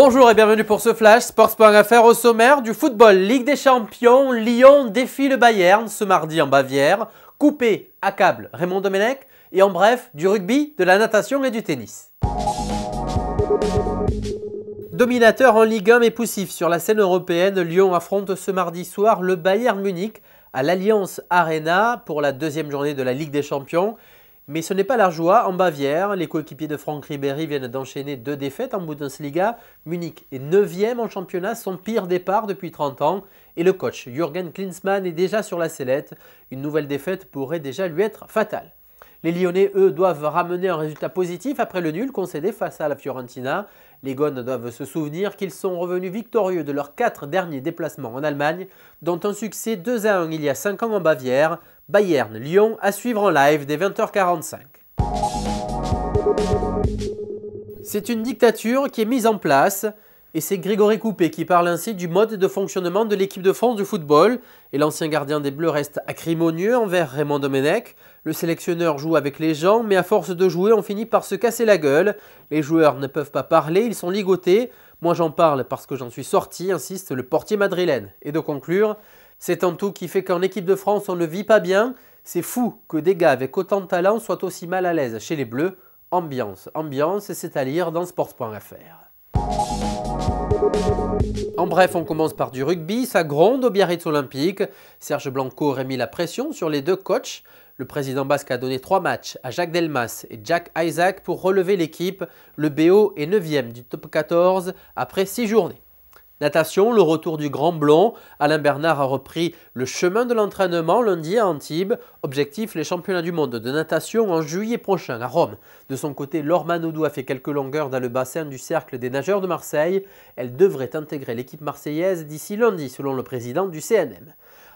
Bonjour et bienvenue pour ce flash sports.fr au sommaire du football Ligue des Champions. Lyon défie le Bayern ce mardi en Bavière. Coupé à câble Raymond Domenech et en bref du rugby, de la natation et du tennis. Dominateur en Ligue 1 mais poussif sur la scène européenne, Lyon affronte ce mardi soir le Bayern Munich à l'Alliance Arena pour la deuxième journée de la Ligue des Champions. Mais ce n'est pas la joie en Bavière. Les coéquipiers de Franck Ribéry viennent d'enchaîner deux défaites en Bundesliga. Munich est 9e en championnat, son pire départ depuis 30 ans. Et le coach Jürgen Klinsmann est déjà sur la sellette. Une nouvelle défaite pourrait déjà lui être fatale. Les Lyonnais, eux, doivent ramener un résultat positif après le nul concédé face à la Fiorentina. Les Gones doivent se souvenir qu'ils sont revenus victorieux de leurs quatre derniers déplacements en Allemagne, dont un succès 2 à 1 il y a 5 ans en Bavière, Bayern Lyon à suivre en live dès 20h45. C'est une dictature qui est mise en place et c'est Grégory Coupé qui parle ainsi du mode de fonctionnement de l'équipe de France du football. Et l'ancien gardien des Bleus reste acrimonieux envers Raymond Domenech. Le sélectionneur joue avec les gens, mais à force de jouer, on finit par se casser la gueule. Les joueurs ne peuvent pas parler, ils sont ligotés. Moi j'en parle parce que j'en suis sorti, insiste le portier madrilène. Et de conclure, c'est en tout qui fait qu'en équipe de France, on ne vit pas bien. C'est fou que des gars avec autant de talent soient aussi mal à l'aise chez les Bleus. Ambiance, ambiance, c'est à lire dans sport.fr. En bref, on commence par du rugby, ça gronde au Biarritz Olympique. Serge Blanco aurait mis la pression sur les deux coachs. Le président basque a donné trois matchs à Jacques Delmas et Jack Isaac pour relever l'équipe. Le BO est 9e du top 14 après six journées. Natation, le retour du Grand Blond. Alain Bernard a repris le chemin de l'entraînement lundi à Antibes. Objectif, les championnats du monde de natation en juillet prochain à Rome. De son côté, Laure Manodou a fait quelques longueurs dans le bassin du Cercle des nageurs de Marseille. Elle devrait intégrer l'équipe marseillaise d'ici lundi, selon le président du CNM.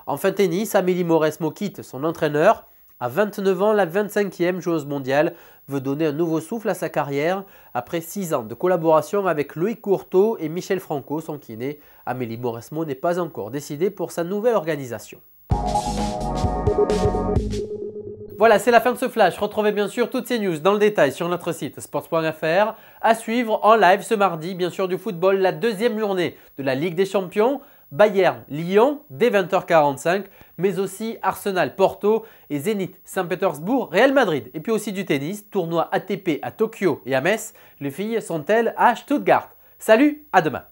Enfin tennis, Amélie Mauresmo quitte son entraîneur. À 29 ans, la 25e joueuse mondiale veut donner un nouveau souffle à sa carrière après 6 ans de collaboration avec Louis Courteau et Michel Franco, son kiné. Amélie Boresmo n'est pas encore décidée pour sa nouvelle organisation. Voilà, c'est la fin de ce flash. Retrouvez bien sûr toutes ces news dans le détail sur notre site sports.fr. À suivre en live ce mardi, bien sûr, du football, la deuxième journée de la Ligue des Champions. Bayern, Lyon dès 20h45, mais aussi Arsenal, Porto et Zénith, Saint-Pétersbourg, Real Madrid. Et puis aussi du tennis, tournoi ATP à Tokyo et à Metz. Les filles sont-elles à Stuttgart Salut, à demain